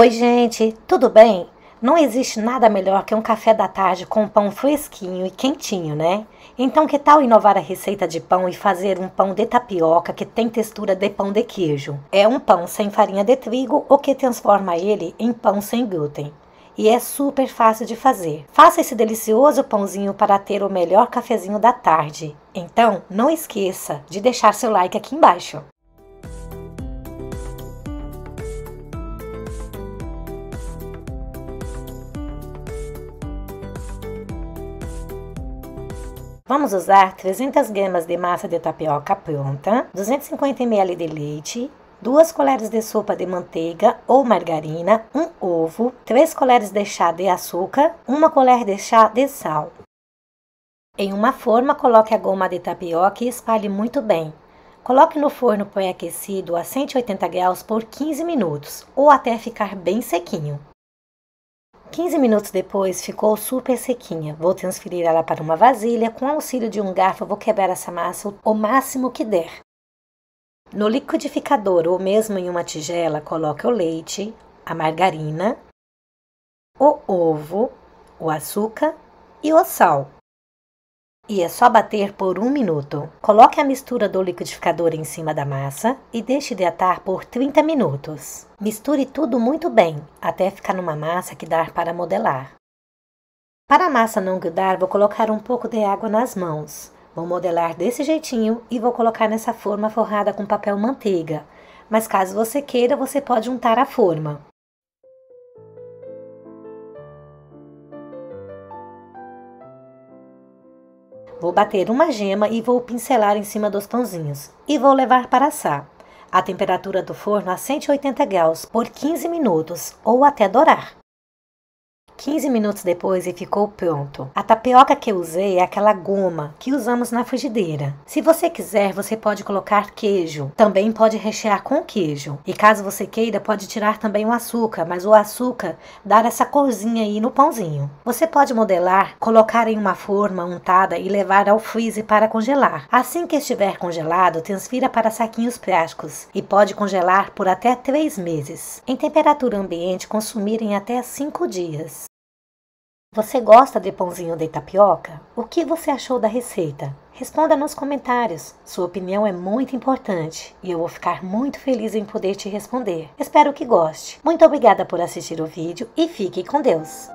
Oi, gente, tudo bem? Não existe nada melhor que um café da tarde com um pão fresquinho e quentinho, né? Então, que tal inovar a receita de pão e fazer um pão de tapioca que tem textura de pão de queijo? É um pão sem farinha de trigo, o que transforma ele em pão sem glúten. E é super fácil de fazer. Faça esse delicioso pãozinho para ter o melhor cafezinho da tarde. Então, não esqueça de deixar seu like aqui embaixo. Vamos usar 300 gramas de massa de tapioca pronta, 250 ml de leite, 2 colheres de sopa de manteiga ou margarina, um ovo, 3 colheres de chá de açúcar, 1 colher de chá de sal. Em uma forma, coloque a goma de tapioca e espalhe muito bem. Coloque no forno pré-aquecido a 180 graus por 15 minutos ou até ficar bem sequinho. 15 minutos depois, ficou super sequinha. Vou transferir ela para uma vasilha. Com auxílio de um garfo, vou quebrar essa massa o máximo que der. No liquidificador ou mesmo em uma tigela, coloque o leite, a margarina, o ovo, o açúcar e o sal e é só bater por um minuto. Coloque a mistura do liquidificador em cima da massa e deixe hidratar por 30 minutos. Misture tudo muito bem, até ficar numa massa que dá para modelar. Para a massa não grudar, vou colocar um pouco de água nas mãos. Vou modelar desse jeitinho e vou colocar nessa forma forrada com papel manteiga. Mas caso você queira, você pode untar a forma. Vou bater uma gema e vou pincelar em cima dos pãozinhos e vou levar para assar. A temperatura do forno é a 180 graus por 15 minutos ou até dourar. 15 minutos depois e ficou pronto. A tapioca que eu usei é aquela goma que usamos na frigideira. Se você quiser, você pode colocar queijo. Também pode rechear com queijo. E caso você queira, pode tirar também o açúcar, mas o açúcar dar essa corzinha aí no pãozinho. Você pode modelar, colocar em uma forma untada e levar ao freezer para congelar. Assim que estiver congelado, transfira para saquinhos plásticos e pode congelar por até 3 meses. Em temperatura ambiente, consumir em até 5 dias. Você gosta de pãozinho de tapioca? O que você achou da receita? Responda nos comentários. Sua opinião é muito importante e eu vou ficar muito feliz em poder te responder. Espero que goste. Muito obrigada por assistir o vídeo e fique com Deus.